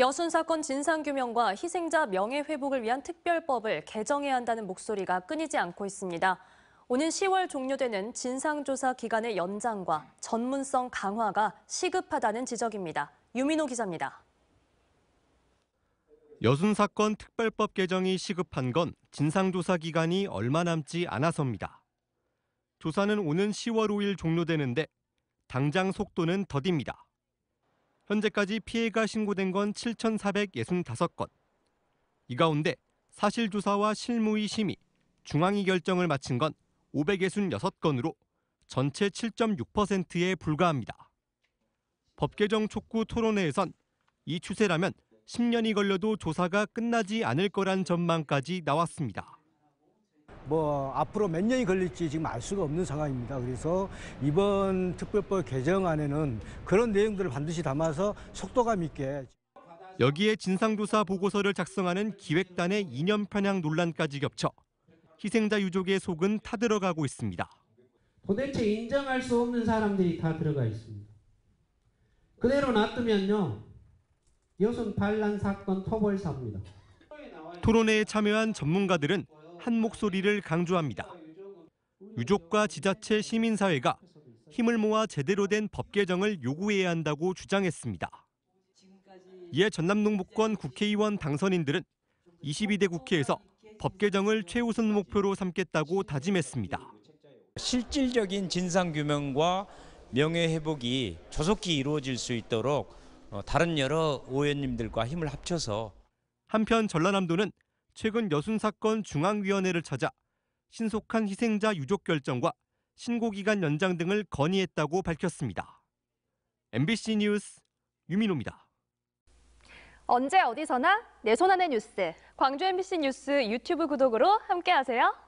여순 사건 진상규명과 희생자 명예회복을 위한 특별법을 개정해야 한다는 목소리가 끊이지 않고 있습니다. 오는 10월 종료되는 진상조사 기간의 연장과 전문성 강화가 시급하다는 지적입니다. 유민호 기자입니다. 여순 사건 특별법 개정이 시급한 건 진상조사 기간이 얼마 남지 않아서입니다. 조사는 오는 10월 5일 종료되는데 당장 속도는 더딥니다. 현재까지 피해가 신고된 건 7,465건. 이 가운데 사실조사와 실무의 심의, 중앙위 결정을 마친 건 566건으로 전체 7.6%에 불과합니다. 법 개정 촉구 토론회에선 이 추세라면 10년이 걸려도 조사가 끝나지 않을 거란 전망까지 나왔습니다. 뭐 앞으로 몇 년이 걸릴지 지금 알 수가 없는 상황입니다. 그래서 이번 특별법 개정안에는 그런 내용들을 반드시 담아서 속도감 있게 여기에 진상조사 보고서를 작성하는 기획단의 이념 편향 논란까지 겹쳐 희생자 유족의 속은 타들어가고 있습니다. 도대체 인정할 수 없는 사람들이 다 들어가 있습니다. 그대로 놔두면요. 여순 반란 사건 토벌사입니다. 토론회에 참여한 전문가들은 한 목소리를 강조합니다. 유족과 지자체 시민사회가 힘을 모아 제대로 된 법 개정을 요구해야 한다고 주장했습니다. 이에 전남농복권 국회의원 당선인들은 22대 국회에서 법 개정을 최우선 목표로 삼겠다고 다짐했습니다. 실질적인 진상 규명과 명예 회복이 조속히 이루어질 수 있도록 어, 다른 여러 의원님들과 힘을 합쳐서 한편 전라남도는 최근 여순사건 중앙위원회를 찾아 신속한 희생자 유족 결정과 신고기간 연장 등을 건의했다고 밝혔습니다. MBC 뉴스 유민호입니다. 언제 어디서나 내 손안의 뉴스. 광주 MBC 뉴스 유튜브 구독으로 함께하세요.